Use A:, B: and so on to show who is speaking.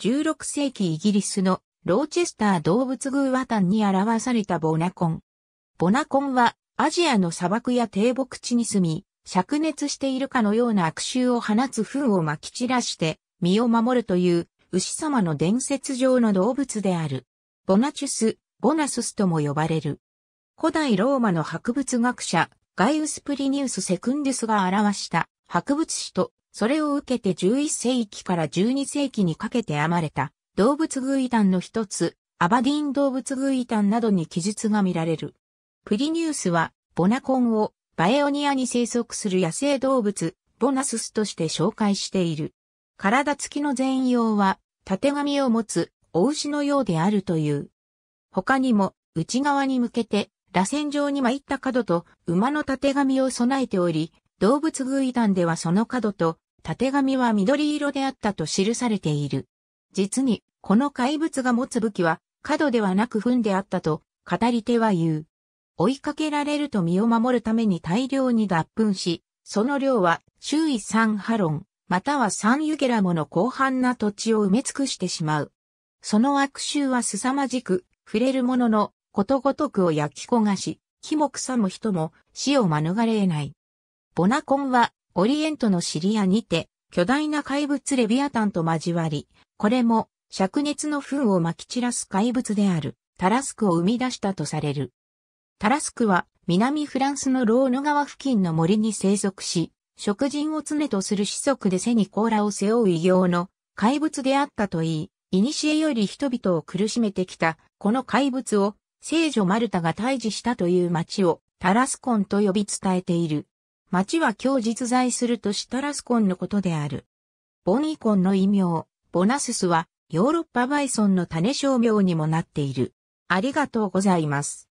A: 16世紀イギリスのローチェスター動物宮和丹に表されたボナコン。ボナコンはアジアの砂漠や低木地に住み、灼熱しているかのような悪臭を放つ糞を撒き散らして身を守るという牛様の伝説上の動物である。ボナチュス、ボナススとも呼ばれる。古代ローマの博物学者、ガイウス・プリニウス・セクンデュスが表した博物史とそれを受けて11世紀から12世紀にかけて編まれた動物イ遺団の一つ、アバディン動物イ遺団などに記述が見られる。プリニュースは、ボナコンをバエオニアに生息する野生動物、ボナススとして紹介している。体つきの全容は、縦髪を持つ、お牛のようであるという。他にも、内側に向けて、螺旋状に参った角と馬の縦髪を備えており、動物イ遺ンではその角と縦紙は緑色であったと記されている。実に、この怪物が持つ武器は、角ではなく糞であったと、語り手は言う。追いかけられると身を守るために大量に脱粉し、その量は周囲三ハロン、または三ユゲラモの広範な土地を埋め尽くしてしまう。その悪臭は凄まじく、触れるものの、ことごとくを焼き焦がし、木も草も人も死を免れ得ない。ボナコンはオリエントのシリアにて、巨大な怪物レビアタンと交わり、これも、灼熱の風を撒き散らす怪物である、タラスクを生み出したとされる。タラスクは、南フランスのローヌ川付近の森に生息し、食人を常とする子息で背に甲羅を背負う異形の怪物であったといい、古より人々を苦しめてきた、この怪物を、聖女マルタが退治したという町を、タラスコンと呼び伝えている。町は今日実在するとしたラスコンのことである。ボニーコンの異名、ボナススはヨーロッパバイソンの種商名にもなっている。ありがとうございます。